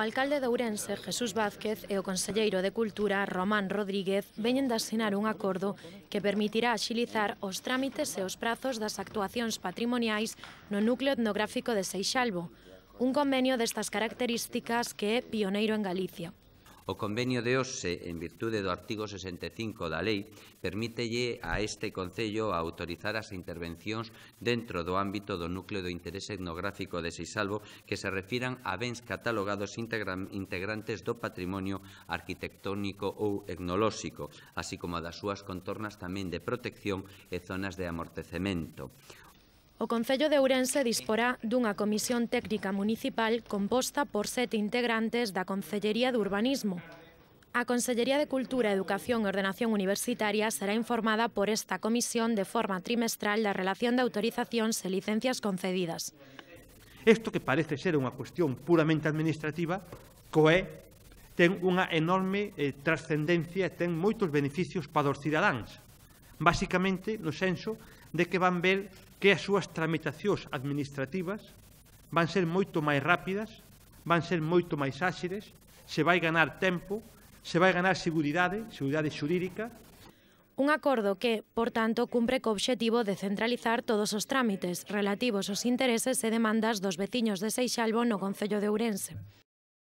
O alcalde de Ourense, Jesús Vázquez, e o conselleiro de Cultura, Román Rodríguez, veñen de asinar un acordo que permitirá axilizar os trámites e os prazos das actuacións patrimoniais no núcleo etnográfico de Seixalbo, un convenio destas características que é pioneiro en Galicia. O convenio de OSE, en virtude do artigo 65 da lei, permítelle a este Concello autorizar as intervencións dentro do ámbito do núcleo do interese etnográfico de Seisalvo que se refiran a bens catalogados integrantes do patrimonio arquitectónico ou etnolóxico, así como das súas contornas tamén de protección e zonas de amortecemento. O Concello de Ourense disporá dunha comisión técnica municipal composta por sete integrantes da Concellería de Urbanismo. A Consellería de Cultura, Educación e Ordenación Universitaria será informada por esta comisión de forma trimestral da relación de autorizacións e licencias concedidas. Isto que parece ser unha cuestión puramente administrativa, coé ten unha enorme eh, trascendencia e ten moitos beneficios para os cidadáns. Básicamente, no senso de que van ver que as súas tramitacións administrativas van ser moito máis rápidas, van ser moito máis áxiles, se vai ganar tempo, se vai ganar seguridade, seguridade xurídica. Un acordo que, por tanto, cumpre co obxectivo de centralizar todos os trámites relativos aos intereses e demandas dos veciños de Seixalbo no Concello de Ourense.